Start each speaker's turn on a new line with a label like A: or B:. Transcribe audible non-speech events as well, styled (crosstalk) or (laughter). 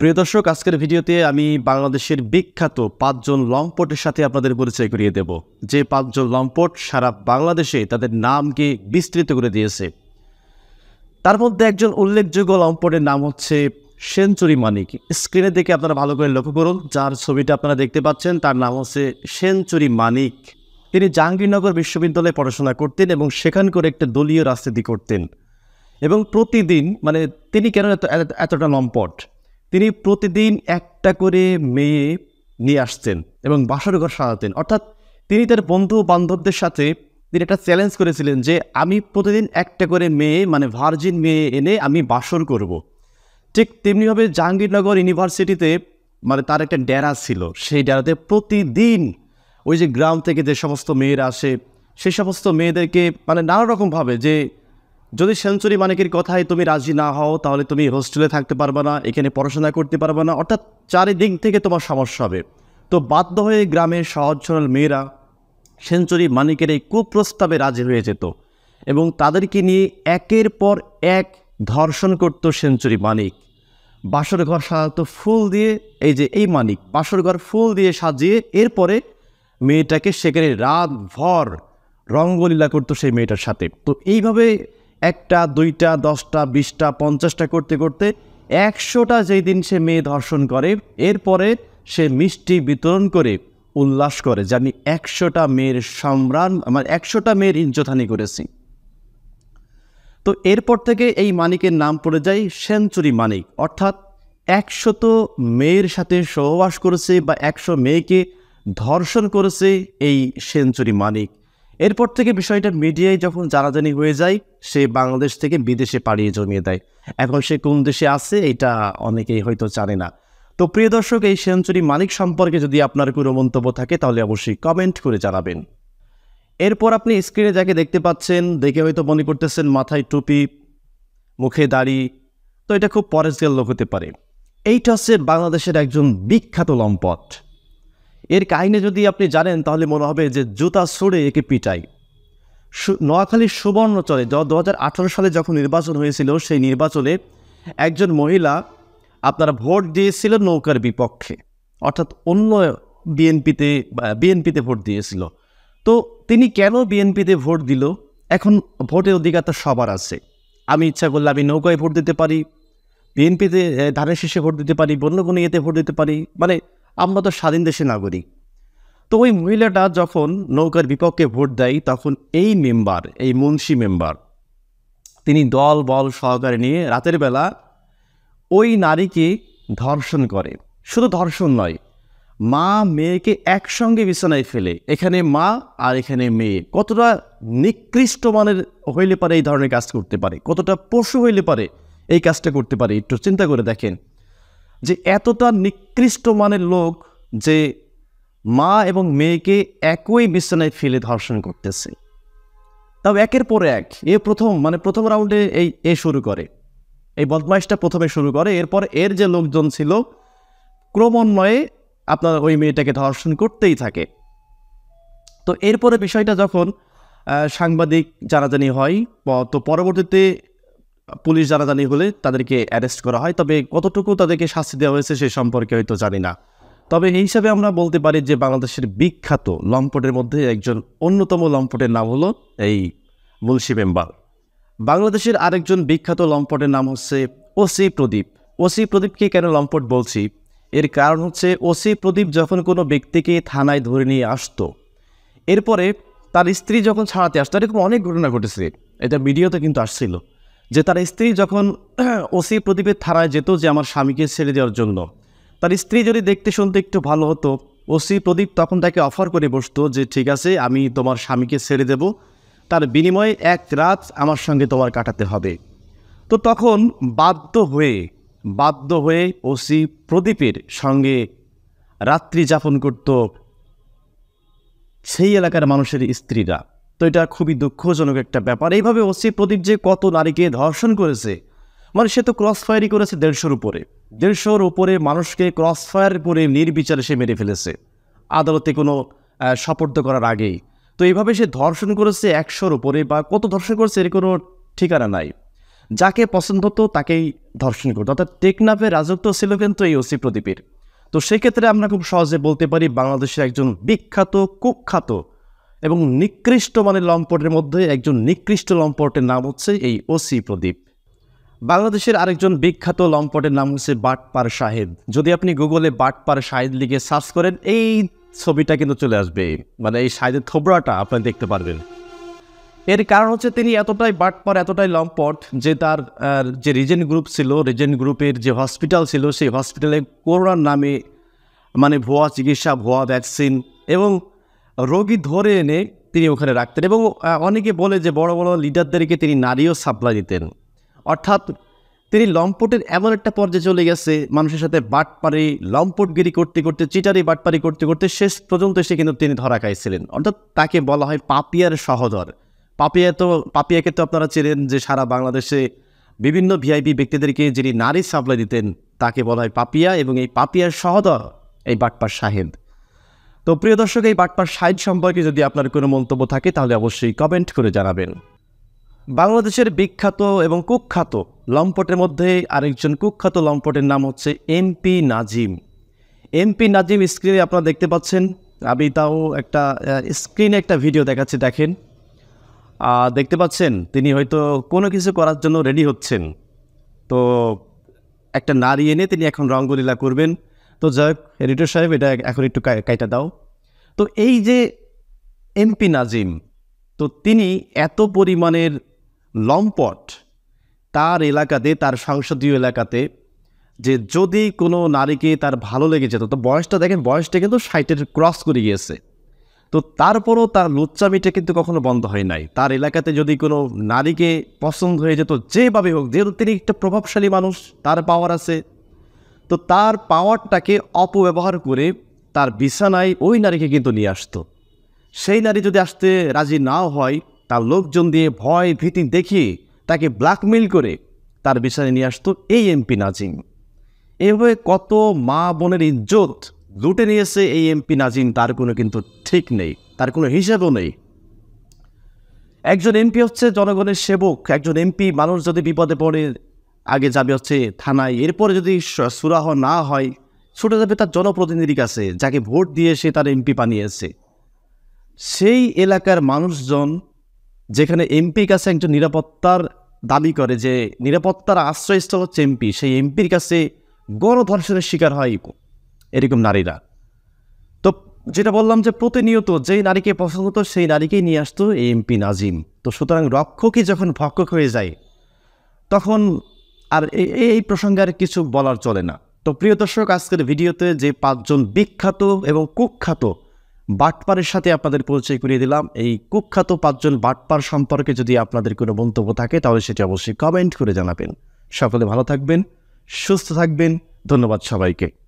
A: প্রিয় দর্শক আজকের ভিডিওতে আমি বাংলাদেশের বিখ্যাত পাঁচজন লংপটের সাথে আপনাদের পরিচয় করিয়ে দেব যে পাঁচজন লংপট সারা বাংলাদেশে তাদের নামকে বিস্তৃত করে দিয়েছে তার মধ্যে একজন উল্লেখযোগ্য লংপটের নাম হচ্ছে সেঞ্চুরি মানিক স্ক্রিনে দেখে আপনারা ভালো করে লক্ষ্য করুন যার ছবিটা আপনারা দেখতে পাচ্ছেন তার নাম হচ্ছে সেঞ্চুরি মানিক তিনি জাহাঙ্গীরনগর বিশ্ববিদ্যালয়ে পড়াশোনা করতেন এবং সেখানকার একটা দলীয় রাজনীতি করতেন এবং প্রতিদিন মানে তিনি কেন এত এতটা লম্পট তিনি প্রতিদিন একটা করে মেয়ে নিয়ে আসতেন এবং বাসর ঘর সাজাতেন অর্থাৎ তিনি তার বন্ধু বান্ধবদের সাথে তিনি একটা চ্যালেঞ্জ করেছিলেন যে আমি প্রতিদিন একটা করে মেয়ে মানে ভার্জিন মেয়ে এনে আমি বাসর করব। ঠিক তেমনিভাবে জাহাঙ্গীরনগর ইউনিভার্সিটিতে মানে তার একটা ডেরা ছিল সেই ডেরাতে প্রতিদিন ওই যে গ্রাম থেকে যে সমস্ত মেয়েরা আসে সেই সমস্ত মেয়েদেরকে মানে নানা রকমভাবে যে যদি সেঞ্চুরি মানিকের কথায় তুমি রাজি না হও তাহলে তুমি হোস্টেলে থাকতে পারবে না এখানে পড়াশোনা করতে পারবে না অর্থাৎ চারিদিক থেকে তোমার সমস্যা হবে তো বাধ্য হয়ে গ্রামের সহজ সরল মেয়েরা সেঞ্চুরি মানিকের এই কুপ্রস্তাবে রাজি হয়ে যেত এবং তাদেরকে নিয়ে একের পর এক ধর্ষণ করত সেঞ্চুরি মানিক বাসর ঘর সাধারণত ফুল দিয়ে এই যে এই মানিক বাসর ঘর ফুল দিয়ে সাজিয়ে এরপরে মেয়েটাকে সেখানে রাত ভর রঙ্গলীলা করতো সেই মেয়েটার সাথে তো এইভাবে একটা দুইটা দশটা বিশটা পঞ্চাশটা করতে করতে একশোটা যেই দিন সে মেয়ে ধর্ষণ করে এরপরে সে মিষ্টি বিতরণ করে উল্লাস করে যে আমি একশোটা মেয়ের সম্রান আমার মানে একশোটা মেয়ের ইঞ্জথানি করেছি তো এরপর থেকে এই মানিকের নাম পড়ে যায় সেঞ্চুরি মানিক অর্থাৎ একশত মেয়ের সাথে সহবাস করেছে বা একশো মেয়েকে ধর্ষণ করেছে এই সেঞ্চুরি মানিক এরপর থেকে বিষয়টা মিডিয়ায় যখন জানাজানি হয়ে যায় সে বাংলাদেশ থেকে বিদেশে পাড়িয়ে জমিয়ে দেয় এখন সে কোন দেশে আছে এটা অনেকেই হয়তো জানে না তো প্রিয় দর্শক এই সেঞ্চুরি মালিক সম্পর্কে যদি আপনার কোনো মন্তব্য থাকে তাহলে অবশ্যই কমেন্ট করে জানাবেন এরপর আপনি স্ক্রিনে যাকে দেখতে পাচ্ছেন দেখে হয়তো মনে করতেছেন মাথায় টুপি মুখে দাড়ি তো এটা খুব পরেশগাল লোক হতে পারে এইটা হচ্ছে বাংলাদেশের একজন বিখ্যাত লম্পট এর কাহিনী যদি আপনি জানেন তাহলে মনে হবে যে জুতা ছুড়ে একে পিটাই নোয়াখালীর সুবর্ণচরে দু হাজার সালে যখন নির্বাচন হয়েছিল সেই নির্বাচনে একজন মহিলা আপনারা ভোট দিয়েছিল নৌকার বিপক্ষে অর্থাৎ অন্য বিএনপিতে বিএনপিতে ভোট দিয়েছিল তো তিনি কেন বিএনপিতে ভোট দিল এখন ভোটের অধিকার তো সবার আছে আমি ইচ্ছা করলে আমি নৌকায় ভোট দিতে পারি বিএনপিতে ধানের শীর্ষে ভোট দিতে পারি বন্য কোনো ইয়েতে ভোট দিতে পারি মানে আমরা তো স্বাধীন দেশে নাগরিক তো ওই মহিলাটা যখন নৌকার বিপক্ষে ভোট দেয় তখন এই মেম্বার এই মুন্সি মেম্বার তিনি দল বল সহকারে নিয়ে রাতের বেলা ওই নারীকে ধর্ষণ করে শুধু ধর্ষণ নয় মা মেয়েকে একসঙ্গে বিছানায় ফেলে এখানে মা আর এখানে মেয়ে কতটা নিকৃষ্ট মানের হইলে পারে এই ধরনের কাজ করতে পারে কতটা পশু হইলে পারে এই কাজটা করতে পারে একটু চিন্তা করে দেখেন যে এতটা নিকৃষ্ট মানের লোক যে মা এবং মেয়েকে একই বিছানায় ফেলে ধর্ষণ করতেছে তাও একের পর এক এ প্রথম মানে প্রথম রাউন্ডে এই এ শুরু করে এই বদমাইশটা প্রথমে শুরু করে এরপর এর যে লোকজন ছিল ক্রমান্বয়ে আপনার ওই মেয়েটাকে ধর্ষণ করতেই থাকে তো এরপরে বিষয়টা যখন সাংবাদিক জানাজানি হয় তো পরবর্তীতে পুলিশ জানাজানি হলে তাদেরকে অ্যারেস্ট করা হয় তবে কতটুকু তাদেরকে শাস্তি দেওয়া হয়েছে সে সম্পর্কে হয়তো জানি না তবে এই হিসাবে আমরা বলতে পারি যে বাংলাদেশের বিখ্যাত লম্পটের মধ্যে একজন অন্যতম লম্পটের নাম হলো এই মুন্সি মেম্বার বাংলাদেশের আরেকজন বিখ্যাত লম্পটের নাম হচ্ছে ওসি প্রদীপ ওসি প্রদীপকে কেন লম্পট বলছি এর কারণ হচ্ছে ওসি প্রদীপ যখন কোনো ব্যক্তিকে থানায় ধরে নিয়ে আসতো এরপরে তার স্ত্রী যখন ছাড়াতে আসতো এরকম অনেক ঘটনা ঘটেছে এটা ভিডিওতে কিন্তু আসছিল যে তার স্ত্রী যখন (clears throat) ওসি প্রদীপের থানায় যেত যে আমার স্বামীকে ছেড়ে দেওয়ার জন্য তার স্ত্রী যদি দেখতে শুনতে একটু ভালো হতো ওসি প্রদীপ তখন তাকে অফার করে বসতো যে ঠিক আছে আমি তোমার স্বামীকে ছেড়ে দেব তার বিনিময়ে এক রাত আমার সঙ্গে তোমার কাটাতে হবে তো তখন বাধ্য হয়ে বাধ্য হয়ে ওসি প্রদীপের সঙ্গে রাত্রি যাপন করত সেই এলাকার মানুষের স্ত্রীরা তো এটা খুবই দুঃখজনক একটা ব্যাপার এইভাবে ওসি প্রদীপ যে কত নারীকে ধর্ষণ করেছে মানে সে তো ক্রস ফায়ারই করেছে দেড়শোর উপরে দেড়শোর উপরে মানুষকে ক্রস ফায়ার করে নির্বিচারে সে মেরে ফেলেছে আদালতে কোনো সাপোর্ট করার আগেই তো এইভাবে সে ধর্ষণ করেছে একশোর উপরে বা কত ধর্ষণ করেছে এর কোনো ঠিকানা নাই যাকে পছন্দ হতো তাকেই ধর্ষণ করতো অর্থাৎ টেকনাফের রাজত্ব ছিল কিন্তু এই ওসি প্রদীপের তো সেক্ষেত্রে আমরা খুব সহজে বলতে পারি বাংলাদেশের একজন বিখ্যাত কুখ্যাত এবং নিকৃষ্ট মানে লম্পটের মধ্যে একজন নিকৃষ্ট লম্পটের নাম হচ্ছে এই ওসি প্রদীপ বাংলাদেশের আরেকজন বিখ্যাত লম্পটের নাম হচ্ছে বাটপার শাহেদ যদি আপনি গুগলে বাটপার শাহেদ লিখে সার্চ করেন এই ছবিটা কিন্তু চলে আসবে মানে এই শাহেদের থোবড়াটা আপনি দেখতে পারবেন এর কারণ হচ্ছে তিনি এতটাই বাটপার এতটাই লম্পট যে তার যে রিজেন্ট গ্রুপ ছিল রিজেন্ট গ্রুপের যে হসপিটাল ছিল সেই হসপিটালে করোনার নামে মানে ভুয়া চিকিৎসা ভুয়া ভ্যাকসিন এবং রোগী ধরে এনে তিনি ওখানে রাখতেন এবং অনেকে বলে যে বড় বড় লিডারদেরকে তিনি নারীও সাপ্লাই দিতেন অর্থাৎ তিনি লম্পটের এমন একটা পর্যায়ে চলে গেছে মানুষের সাথে বাটপারি লম্পটগিরি করতে করতে চিটারি বাটপারি করতে করতে শেষ পর্যন্ত এসে কিন্তু তিনি ধরা খাইছিলেন অর্থাৎ তাকে বলা হয় পাপিয়ার সহদর পাপিয়া তো পাপিয়াকে তো আপনারা চেনেন যে সারা বাংলাদেশে বিভিন্ন ভিআইপি ব্যক্তিদেরকে যিনি নারী সাপ্লাই দিতেন তাকে বলা হয় পাপিয়া এবং এই পাপিয়ার সহদর এই বাটপার সাহেব তো প্রিয় দর্শক এই বাটপার সাইট সম্পর্কে যদি আপনার কোনো মন্তব্য থাকে তাহলে অবশ্যই কমেন্ট করে জানাবেন বাংলাদেশের বিখ্যাত এবং কুখ্যাত লম্পটের মধ্যে আরেকজন কুখ্যাত লম্পটের নাম হচ্ছে এমপি নাজিম এমপি নাজিম স্ক্রিনে আপনারা দেখতে পাচ্ছেন আমি তাও একটা স্ক্রিনে একটা ভিডিও দেখাচ্ছি দেখেন দেখতে পাচ্ছেন তিনি হয়তো কোনো কিছু করার জন্য রেডি হচ্ছেন তো একটা নারী এনে তিনি এখন রঙ্গলীলা করবেন তো যাই হোক এডিটর সাহেব এটা এখন একটু কাইটা দাও তো এই যে এমপি নাজিম তো তিনি এত পরিমাণের লম্পট তার এলাকাতে তার সংসদীয় এলাকাতে যে যদি কোনো নারীকে তার ভালো লেগে যেত তো বয়সটা দেখেন বয়সটা কিন্তু সাইটের ক্রস করে গিয়েছে তো তারপরও তার লুচ্চামিটা কিন্তু কখনো বন্ধ হয় নাই তার এলাকাতে যদি কোনো নারীকে পছন্দ হয়ে যেত যেভাবে হোক যেহেতু তিনি একটা প্রভাবশালী মানুষ তার পাওয়ার আছে তো তার পাওয়ারটাকে অপব্যবহার করে তার বিছানায় ওই নারীকে কিন্তু নিয়ে আসতো সেই নারী যদি আসতে রাজি নাও হয় তার লোকজন দিয়ে ভয় ভীতি দেখিয়ে তাকে ব্ল্যাকমেল করে তার বিছানায় নিয়ে আসতো এই এমপি নাজিম এভাবে কত মা বোনের ইজ্জত লুটে নিয়েছে এই এমপি নাজিম তার কোনো কিন্তু ঠিক নেই তার কোনো হিসাবও নেই একজন এমপি হচ্ছে জনগণের সেবক একজন এমপি মানুষ যদি বিপদে পড়ে আগে যাবে হচ্ছে থানায় এরপরে যদি সুরাহ না হয় ছুটে যাবে তার জনপ্রতিনিধির কাছে যাকে ভোট দিয়ে সে তার এমপি বানিয়েছে সেই এলাকার মানুষজন যেখানে এমপি কাছে একজন নিরাপত্তার দাবি করে যে নিরাপত্তার আশ্রয়স্থল হচ্ছে এমপি সেই এমপির কাছে গণধর্ষণের শিকার হয় এরকম নারীরা তো যেটা বললাম যে প্রতিনিয়ত যেই নারীকে পছন্দ হতো সেই নারীকেই নিয়ে আসতো এই এমপি নাজিম তো সুতরাং রক্ষকই যখন ভক্ষক হয়ে যায় তখন আর এই প্রসঙ্গে আর কিছু বলার চলে না তো প্রিয় দর্শক আজকের ভিডিওতে যে পাঁচজন বিখ্যাত এবং কুখ্যাত বাটপারের সাথে আপনাদের পরিচয় করিয়ে দিলাম এই কুখ্যাত পাঁচজন বাটপার সম্পর্কে যদি আপনাদের কোনো মন্তব্য থাকে তাহলে সেটি অবশ্যই কমেন্ট করে জানাবেন সকলে ভালো থাকবেন সুস্থ থাকবেন ধন্যবাদ সবাইকে